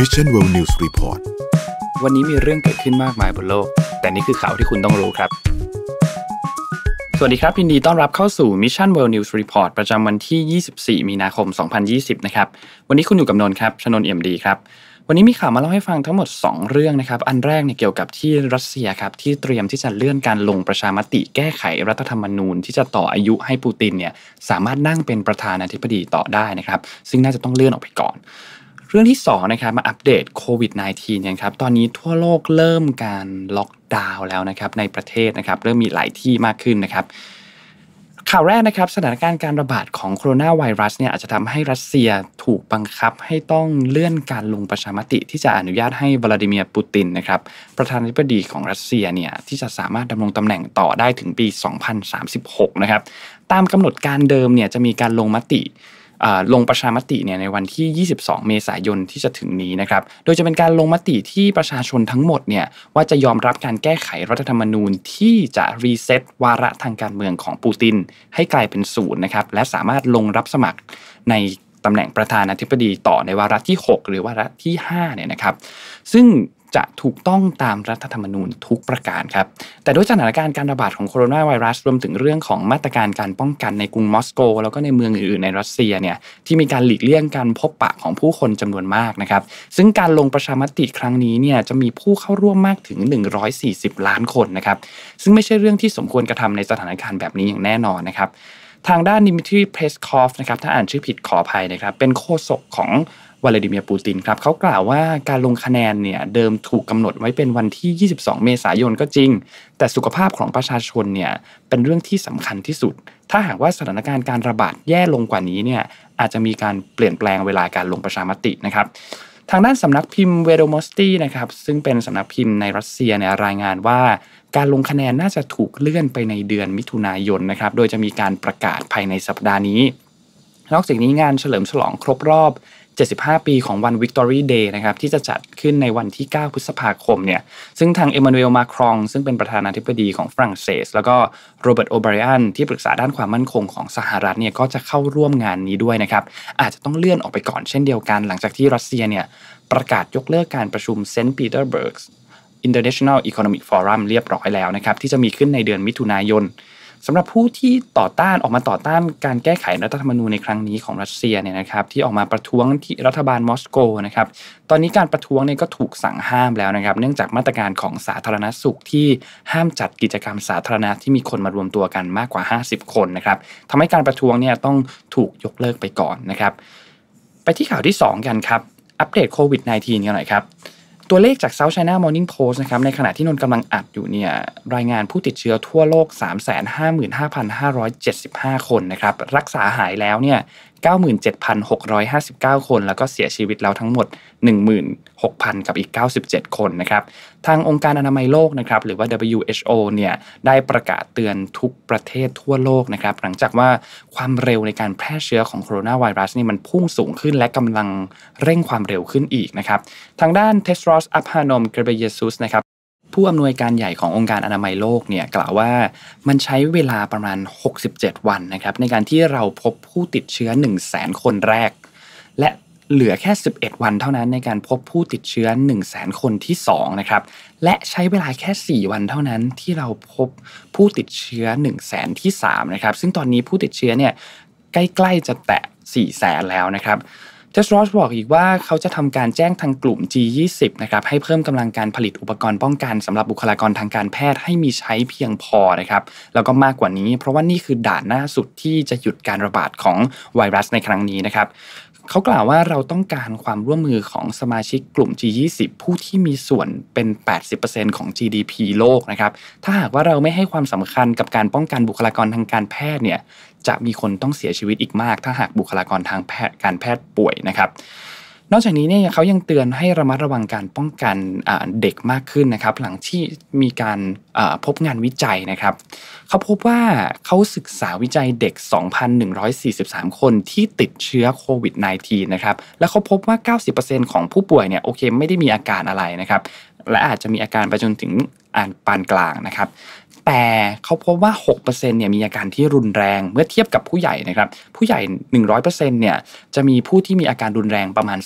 มิชชั่นเวิลด์นิวส์รีพอร์ตวันนี้มีเรื่องเกิดขึ้นมากมายบนโลก แต่นี่คือข่าวที่คุณต้องรู้ครับ สวัสดีครับยินดีต้อนรับเข้าสู่มิชชั่นเวิลด์นิวส์รีพอร์ตประจำวันที่ 24 มีนาคม 2020 นะครับ วันนี้คุณอยู่กับนนท์ครับ ชนนเอี่ยมดีครับ วันนี้มีข่าวมาเล่าให้ฟังทั้งหมด 2 เรื่องนะครับ อันแรกเนี่ยเกี่ยวกับที่รัสเซียครับ ที่เตรียมที่จะเลื่อนการลงประชามติแก้ไขรัฐธรรมนูญที่จะต่ออายุให้ปูตินเนี่ยสามารถนั่งเป็นประธานาธิบดีต่อได้นะครับซึ่งน่าจะต้องเลื่อนออกไปก่อนเรื่องที่2นะครับมาอัปเดตโควิด -19 นะครับตอนนี้ทั่วโลกเริ่มการล็อกดาวน์แล้วนะครับในประเทศนะครับเริ่มมีหลายที่มากขึ้นนะครับข่าวแรกนะครับสถานการณ์การระบาดของโคโรนาไวรัสเนี่ยอาจจะทำให้รัสเซียถูกบังคับให้ต้องเลื่อนการลงประชามติ ที่จะอนุญาตให้วลาดิเมียร์ปูตินนะครับประธานาธิบดีของรัสเซียเนี่ยที่จะสามารถดำรงตำแหน่งต่อได้ถึงปี 2036นะครับตามกำหนดการเดิมเนี่ยจะมีการลงมติลงประชามติเนี่ยในวันที่ 22 เมษายนที่จะถึงนี้นะครับ โดยจะเป็นการลงมติที่ประชาชนทั้งหมดเนี่ยว่าจะยอมรับการแก้ไขรัฐธรรมนูญที่จะรีเซ็ตวาระทางการเมืองของปูติน ให้กลายเป็นศูนย์นะครับและสามารถลงรับสมัครในตำแหน่งประธานาธิบดีต่อในวาระที่ 6 หรือวาระที่5เนี่ยนะครับ ซึ่งจะถูกต้องตามรัฐธรรมนูญทุกประการครับแต่ด้วยสถานการณ์การระบาดของโคโรนาไวรัส รวมถึงเรื่องของมาตรการการป้องกันในกรุงมอสโก แล้วก็ในเมืองอื่นๆในรัสเซียเนี่ยที่มีการหลีกเลี่ยงการพบปะของผู้คนจำนวนมากนะครับซึ่งการลงประชามติครั้งนี้เนี่ยจะมีผู้เข้าร่วมมากถึง 140 ล้านคนนะครับซึ่งไม่ใช่เรื่องที่สมควรกระทำในสถานการณ์แบบนี้อย่างแน่นอนนะครับทางด้านดิมิทรีเพสคอฟนะครับถ้าอ่านชื่อผิดขออภัยนะครับเป็นโฆษกของวลาดิเมียร์ปูตินครับเขากล่าวว่าการลงคะแนนเนี่ยเดิมถูกกาหนดไว้เป็นวันที่ 22 เมษายนก็จริง แต่สุขภาพของประชาชนเนี่ยเป็นเรื่องที่สำคัญที่สุด ถ้าหากว่าสถานการณ์การระบาดแย่ลงกว่านี้เนี่ยอาจจะมีการเปลี่ยนแปลงเวลาการลงประชามตินะครับทางด้านสำนักพิมพ์เวโดมอสตีนะครับซึ่งเป็นสำนักพิมพ์ในรัสเซียเนี่ยรายงานว่า การลงคะแนนน่าจะถูกเลื่อนไปในเดือนมิถุนายนนะครับโดยจะมีการประกาศภายในสัปดาห์นี้นอกจากนี้งานเฉลิมฉลองครบรอบ75 ปีของวัน Victory Day นะครับที่จะจัดขึ้นในวันที่ 9 พฤษภาคมเนี่ยซึ่งทางเอมมานูเอลมาครองซึ่งเป็นประธานาธิบดีของฝรั่งเศสแล้วก็โรเบิร์ตโอเบรียนที่ปรึกษาด้านความมั่นคงของสหรัฐเนี่ยก็จะเข้าร่วมงานนี้ด้วยนะครับอาจจะต้องเลื่อนออกไปก่อนเช่นเดียวกัน หลังจากที่รัสเซียเนี่ยประกาศยกเลิกการประชุมเซนต์ปีเตอร์เบิร์กอินเตอร์เนชั่นแนลอีโ o n o m ิกฟอรัมเรียบร้อยแล้วนะครับที่จะมีขึ้นในเดือนมิถุนายนสำหรับผู้ที่ต่อต้านออกมาต่อต้านการแก้ไขรัฐธรรมนูญในครั้งนี้ของรัสเซียเนี่ยนะครับที่ออกมาประท้วงที่รัฐบาลมอสโกนะครับตอนนี้การประท้วงเนี่ยก็ถูกสั่งห้ามแล้วนะครับ เนื่องจากมาตรการของสาธารณสุขที่ห้ามจัดกิจกรรมสาธารณะที่มีคนมารวมตัวกันมากกว่า 50 คนนะครับทำให้การประท้วงเนี่ยต้องถูกยกเลิกไปก่อนนะครับ ไปที่ข่าวที่ 2 กันครับอัปเดตโควิด -19 กันหน่อยครับตัวเลขจาก South China Morning Post นะครับในขณะที่นนกำลังอัดอยู่เนี่ยรายงานผู้ติดเชื้อทั่วโลก 355,575 คนนะครับรักษาหายแล้วเนี่ย97,659 คน แล้วก็เสียชีวิตแล้วทั้งหมด 16,000 กับอีก 97 คนนะครับทางองค์การอนามัยโลกนะครับหรือว่า WHO เนี่ยได้ประกาศเตือนทุกประเทศทั่วโลกนะครับหลังจากว่าความเร็วในการแพร่เชื้อของโคโรนาไวรัสนี่มันพุ่งสูงขึ้นและกำลังเร่งความเร็วขึ้นอีกนะครับทางด้านเทสโรสอัพฮานอมเกรเบเยซุสนะครับผู้อำนวยการใหญ่ขององค์การอนามัยโลกเนี่ยกล่าวว่ามันใช้เวลาประมาณ 67 วันนะครับในการที่เราพบผู้ติดเชื้อ1 0 0 0 0แสนคนแรก และเหลือแค่ 11 วันเท่านั้นในการพบผู้ติดเชื้อ1 0 0 0 0แสนคนที่2นะครับและใช้เวลาแค่ 4 วันเท่านั้นที่เราพบผู้ติดเชื้อ1 0 0 0 0แสนที่3นะครับซึ่งตอนนี้ผู้ติดเชื้อเนี่ยใกล้ๆจะแตะ4 0 0แสนแล้วนะครับเสโรสบอกอีกว่าเขาจะทำการแจ้งทางกลุ่ม G20 นะครับให้เพิ่มกำลังการผลิตอุปกรณ์ป้องกันสำหรับบุคลากรทางการแพทย์ให้มีใช้เพียงพอนะครับแล้วก็มากกว่านี้เพราะว่านี่คือด่านหน้าสุดที่จะหยุดการระบาดของไวรัสในครั้งนี้นะครับเขากล่าวว่าเราต้องการความร่วมมือของสมาชิกกลุ่ม G20 ผู้ที่มีส่วนเป็น 80%ของ GDP โลกนะครับ ถ้าหากว่าเราไม่ให้ความสำคัญกับการป้องกันบุคลากรทางการแพทย์เนี่ย จะมีคนต้องเสียชีวิตอีกมากถ้าหากบุคลากรทางการแพทย์ป่วยนะครับนอกจากนี้เนี่ยเขายังเตือนให้ระมัดระวังการป้องกันเด็กมากขึ้นนะครับ หลังที่มีการพบงานวิจัยนะครับเขาพบว่าเขาศึกษาวิจัยเด็ก 2,143 คนที่ติดเชื้อโควิด -19 นะครับแล้วเขาพบว่า 90%ของผู้ป่วยเนี่ยโอเค ไม่ได้มีอาการอะไรนะครับ และอาจจะมีอาการไปจนถึงอ่านปานกลางนะครับแต่เขาพบว่า 6%เนี่ย มีอาการที่รุนแรงเมื่อเทียบกับผู้ใหญ่นะครับ ผู้ใหญ่ 100%เนี่ย จะมีผู้ที่มีอาการรุนแรงประมาณ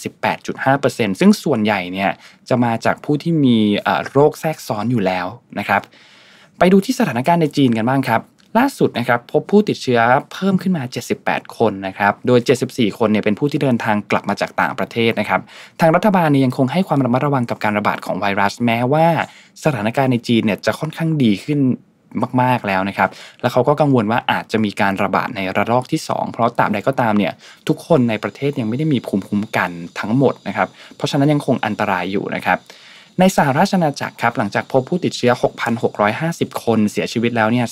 18.5%ซึ่งส่วนใหญ่เนี่ย จะมาจากผู้ที่มีโรคแทรกซ้อนอยู่แล้วนะครับ ไปดูที่สถานการณ์ในจีนกันบ้างครับ ล่าสุดนะครับ พบผู้ติดเชื้อเพิ่มขึ้นมา 78 คนนะครับ โดย 74 คน เนี่ย เป็นผู้ที่เดินทางกลับมาจากต่างประเทศนะครับ ทางรัฐบาลเนี่ยยังคงให้ความระมัดระวังกับการระบาดของไวรัสแม้ว่าสถานการณ์ในจีน เนี่ย จะค่อนข้างดีขึ้นมากๆแล้วนะครับ แล้วเขาก็กังวลว่าอาจจะมีการระบาดในระลอกที่ 2 เพราะตามใดก็ตามเนี่ยทุกคนในประเทศยังไม่ได้มีภูมิคุ้มกันทั้งหมดนะครับ เพราะฉะนั้นยังคงอันตรายอยู่นะครับ ในสหราชอาณาจักรครับหลังจากพบผู้ติดเชื้อ 6,650 คนเสียชีวิตแล้วเนี่ย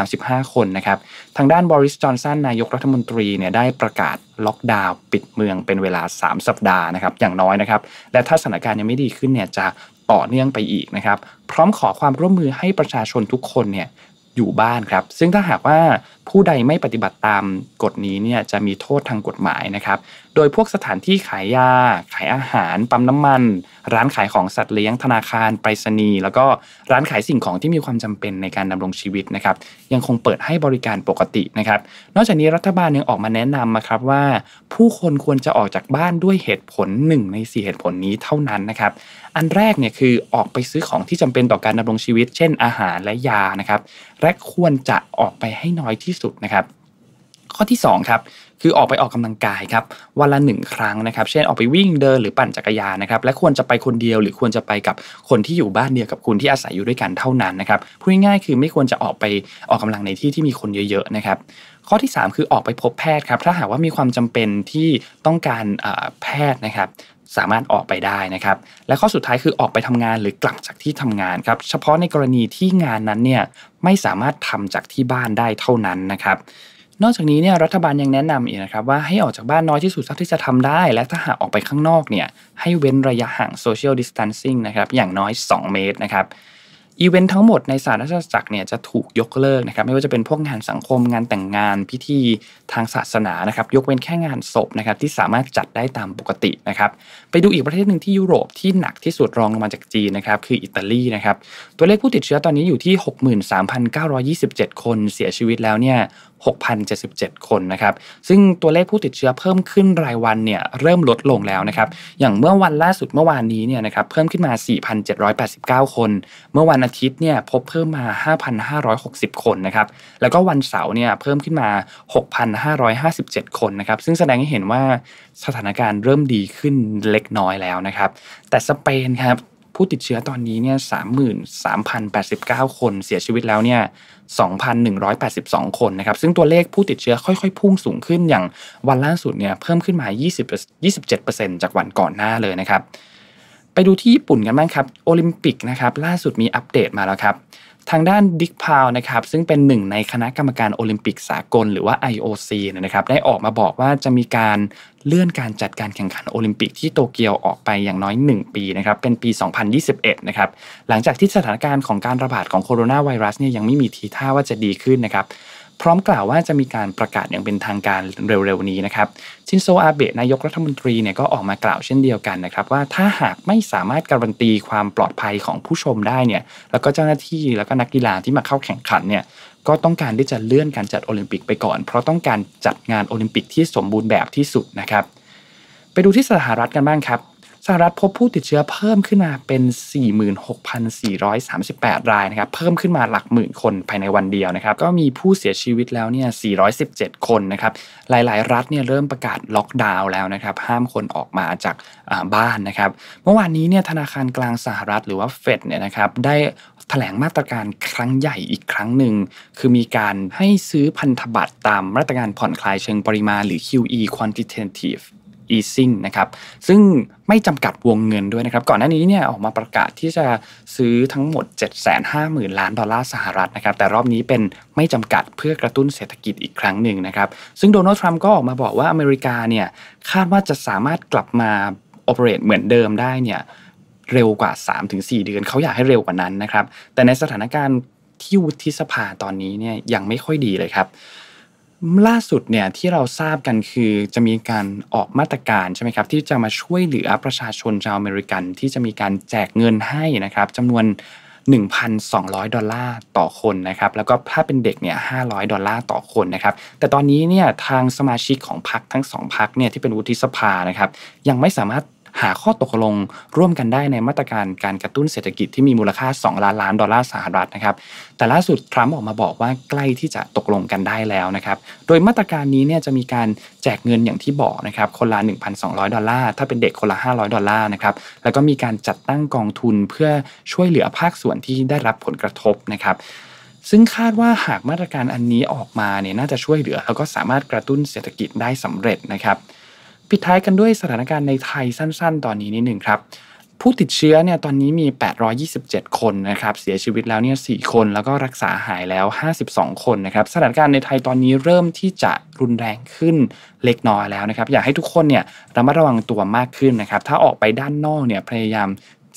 335 คนนะครับ ทางด้านบริสจอนสันนายกรัฐมนตรีเนี่ยได้ประกาศล็อกดาวน์ปิดเมืองเป็นเวลา 3 สัปดาห์นะครับอย่างน้อยนะครับ และถ้าสถานการณ์ยังไม่ดีขึ้นเนี่ยจะต่อเนื่องไปอีกนะครับ พร้อมขอความร่วมมือให้ประชาชนทุกคนเนี่ย อยู่บ้านครับ ซึ่งถ้าหากว่าผู้ใดไม่ปฏิบัติตามกฎนี้เนี่ยจะมีโทษทางกฎหมายนะครับ โดยพวกสถานที่ขายยา ขายอาหาร ปั๊มน้ำมัน ร้านขายของสัตว์เลี้ยง ธนาคาร ไปรษณีย์ แล้วก็ร้านขายสิ่งของที่มีความจำเป็นในการดำรงชีวิตนะครับ ยังคงเปิดให้บริการปกตินะครับ นอกจากนี้รัฐบาลยังออกมาแนะนำนะครับว่า ผู้คนควรจะออกจากบ้านด้วยเหตุผลหนึ่งใน 4 เหตุผลนี้เท่านั้นนะครับ อันแรกเนี่ยคือออกไปซื้อของที่จำเป็นต่อการดำรงชีวิต เช่น อาหารและยานะครับ และควรจะออกไปให้น้อยที่สุดนะครับข้อที่2ครับคือออกไปออกกำลังกายครับวันละหนึ่งครั้งนะครับ เช่นออกไปวิ่งเดินหรือปั่นจักรยานนะครับและควรจะไปคนเดียวหรือควรจะไปกับคนที่อยู่บ้านเดียวกับคุณที่อาศัยอยู่ด้วยกันเท่านั้นนะครับพูดง่ายๆคือไม่ควรจะออกไปออกกำลังในที่ ที่มีคนเยอะๆนะครับข้อที่ 3 คือออกไปพบแพทย์ครับ ถ้าหากว่ามีความจำเป็นที่ต้องการแพทย์นะครับ สามารถออกไปได้นะครับ และข้อสุดท้ายคือออกไปทำงานหรือกลับจากที่ทำงานครับ เฉพาะในกรณีที่งานนั้นเนี่ยไม่สามารถทำจากที่บ้านได้เท่านั้นนะครับ นอกจากนี้เนี่ยรัฐบาลยังแนะนำอีกนะครับว่าให้ออกจากบ้านน้อยที่สุดเท่าที่จะทำได้ และถ้าหากออกไปข้างนอกเนี่ยให้เว้นระยะห่าง social distancing นะครับ อย่างน้อย 2 เมตรนะครับอีเวนท์ทั้งหมดในสารราชจักรเนี่ยจะถูกยกเลิกนะครับ ไม่ว่าจะเป็นพวกงานสังคมงานแต่งงานพิธีทางศาสนานะครับ ยกเว้นแค่งานศพนะครับที่สามารถจัดได้ตามปกตินะครับ ไปดูอีกประเทศหนึ่งที่ยุโรปที่หนักที่สุดรองลงมาจากจีนนะครับ คืออิตาลีนะครับตัวเลขผู้ติดเชื้อตอนนี้อยู่ที่ 63,927 คนเสียชีวิตแล้วเนี่ย6,077 คนนะครับ ซึ่งตัวเลขผู้ติดเชื้อเพิ่มขึ้นรายวันเนี่ยเริ่มลดลงแล้วนะครับ อย่างเมื่อวันล่าสุดเมื่อวานนี้เนี่ยนะครับเพิ่มขึ้นมา 4,789 คน เมื่อวันอาทิตย์เนี่ยพบเพิ่มมา 5,560 คนนะครับ แล้วก็วันเสาร์เนี่ยเพิ่มขึ้นมา 6,557 คนนะครับ ซึ่งแสดงให้เห็นว่าสถานการณ์เริ่มดีขึ้นเล็กน้อยแล้วนะครับ แต่สเปนครับผู้ติดเชื้อตอนนี้เนี่ยสามหมื่นสามพันแปดสิบเก้าคนเสียชีวิตแล้วเนี่ยสองพันหนึ่งร้อยแปดสิบสองคนนะครับ ซึ่งตัวเลขผู้ติดเชื้อค่อยๆ พุ่งสูงขึ้นอย่างวันล่าสุดเนี่ยเพิ่มขึ้นมายี่สิบยี่สิบเจ็ดเปอร์เซ็นจากวันก่อนหน้าเลยนะครับไปดูที่ญี่ปุ่นกันบ้างครับ โอลิมปิกนะครับล่าสุดมีอัปเดตมาแล้วครับทางด้านดิกพาวนะครับซึ่งเป็นหนึ่งในคณะกรรมการโอลิมปิกสากล หรือว่า IOC นะครับได้ออกมาบอกว่าจะมีการเลื่อนการจัดการแข่งขันโอลิมปิกที่โตเกียวออกไปอย่างน้อย 1 ปีนะครับเป็นปี 2021นะครับหลังจากที่สถานการณ์ของการระบาดของโคโรนาไวรัสเนี่ยยังไม่มีทีท่าว่าจะดีขึ้นนะครับพร้อมกล่าวว่าจะมีการประกาศอย่างเป็นทางการเร็วๆ นี้นะครับ ชินโซอาเบะนายกรัฐมนตรีเนี่ยก็ออกมากล่าวเช่นเดียวกันนะครับ ว่าถ้าหากไม่สามารถการันตีความปลอดภัยของผู้ชมได้เนี่ยแล้วก็เจ้าหน้าที่แล้วก็นักกีฬาที่มาเข้าแข่งขันเนี่ยก็ต้องการที่จะเลื่อนการจัดโอลิมปิกไปก่อน เพราะต้องการจัดงานโอลิมปิกที่สมบูรณ์แบบที่สุดนะครับ ไปดูที่สหรัฐกันบ้างครับสหรัฐพบผู้ติดเชื้อเพิ่มขึ้นมาเป็น 46,438 รายนะครับ เพิ่มขึ้นมาหลักหมื่นคนภายในวันเดียวนะครับ ก็มีผู้เสียชีวิตแล้วเนี่ย 417 คนนะครับ หลายๆ รัฐเนี่ยเริ่มประกาศล็อกดาวน์แล้วนะครับ ห้ามคนออกมาจากบ้านนะครับ เมื่อวานนี้เนี่ยธนาคารกลางสหรัฐหรือว่าเฟดเนี่ยนะครับ ได้ถแถลงมาตรการครั้งใหญ่อีกครั้งหนึ่ง คือมีการให้ซื้อพันธบัตรตามมาตรการผ่อนคลายเชิงปริมาณ หรือ QE quantitative easing นะครับ ซึ่งไม่จำกัดวงเงินด้วยนะครับ ก่อนหน้านี้เนี่ยออกมาประกาศที่จะซื้อทั้งหมด 750,000ล้านดอลลาร์สหรัฐนะครับ แต่รอบนี้เป็นไม่จำกัดเพื่อกระตุ้นเศรษฐกิจอีกครั้งหนึ่งนะครับ ซึ่งโดนัลด์ทรัมป์ก็ออกมาบอกว่าอเมริกาเนี่ย คาดว่าจะสามารถกลับมาโอเปเรตเหมือนเดิมได้เนี่ยเร็วกว่า 3-4 เดือน เขาอยากให้เร็วกว่านั้นนะครับ แต่ในสถานการณ์ที่วุฒิสภาตอนนี้เนี่ยยังไม่ค่อยดีเลยครับล่าสุดเนี่ยที่เราทราบกันคือจะมีการออกมาตรการใช่ไหมครับที่จะมาช่วยเหลือประชาชนชาวอเมริกันที่จะมีการแจกเงินให้นะครับจำนวน 1,200 ดอลลาร์ต่อคนนะครับแล้วก็ถ้าเป็นเด็กเนี่ย500 ดอลลาร์ต่อคนนะครับแต่ตอนนี้เนี่ยทางสมาชิกของพรรคทั้งสองพรรคเนี่ยที่เป็นวุฒิสภานะครับยังไม่สามารถหาข้อตกลงร่วมกันได้ในมาตรการการกระตุ้นเศรษฐกิจที่มีมูลค่า 2 ล้านล้านดอลลาร์สหรัฐนะครับ แต่ล่าสุดทรัมป์ออกมาบอกว่าใกล้ที่จะตกลงกันได้แล้วนะครับโดยมาตรการนี้เนี่ยจะมีการแจกเงินอย่างที่บอกนะครับคนละ 1,200 ดอลลาร์ถ้าเป็นเด็กคนละ 500 ดอลลาร์นะครับแล้วก็มีการจัดตั้งกองทุนเพื่อช่วยเหลือภาคส่วนที่ได้รับผลกระทบนะครับซึ่งคาดว่าหากมาตรการอันนี้ออกมาเนี่ยน่าจะช่วยเหลือแล้วก็สามารถกระตุ้นเศรษฐกิจได้สำเร็จนะครับปิดท้ายกันด้วยสถานการณ์ในไทยสั้นๆ ตอนนี้นิดหนึ่งครับผู้ติดเชื้อเนี่ยตอนนี้มี 827 คนนะครับเสียชีวิตแล้วเนี่ย 4 คนแล้วก็รักษาหายแล้ว 52 คนนะครับสถานการณ์ในไทยตอนนี้เริ่มที่จะรุนแรงขึ้นเล็กน้อยแล้วนะครับอยากให้ทุกคนเนี่ยระมัดระวังตัวมากขึ้นนะครับถ้าออกไปด้านนอกเนี่ยพยายาม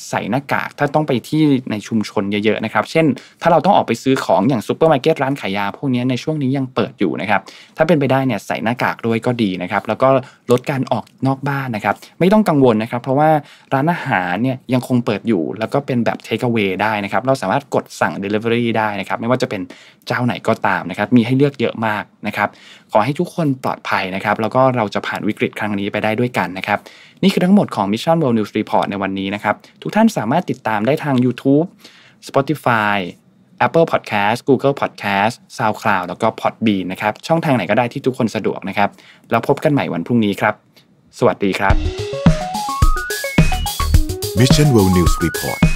ใส่หน้ากากถ้าต้องไปที่ในชุมชนเยอะๆนะครับเช่นถ้าเราต้องออกไปซื้อของอย่างซูเปอร์มาร์เก็ตร้านขายยา พวกนี้ในช่วงนี้ยังเปิดอยู่นะครับถ้าเป็นไปได้เนี่ยใส่หน้ากากด้วยก็ดีนะครับแล้วก็ลดการออกนอกบ้านนะครับไม่ต้องกังวลนะครับ เพราะว่าร้านอาหารเนี่ยยังคงเปิดอยู่ แล้วก็เป็นแบบเทคเอาเวได้นะครับเราสามารถกดสั่ง Delivery ได้นะครับ ไม่ว่าจะเป็นเจ้าไหนก็ตามนะครับมีให้เลือกเยอะมากนะครับขอให้ทุกคนปลอดภัยนะครับแล้วก็เราจะผ่านวิกฤตครั้งนี้ไปได้ด้วยกันนะครับนี่คือทั้งหมดของ Mission World News Report ในวันนี้นะครับ ทุกท่านสามารถติดตามได้ทาง YouTube Spotify Apple Podcast Google Podcast SoundCloud แล้วก็ Podbean นะครับ ช่องทางไหนก็ได้ที่ทุกคนสะดวกนะครับ แล้วพบกันใหม่วันพรุ่งนี้ครับ สวัสดีครับ Mission World News Report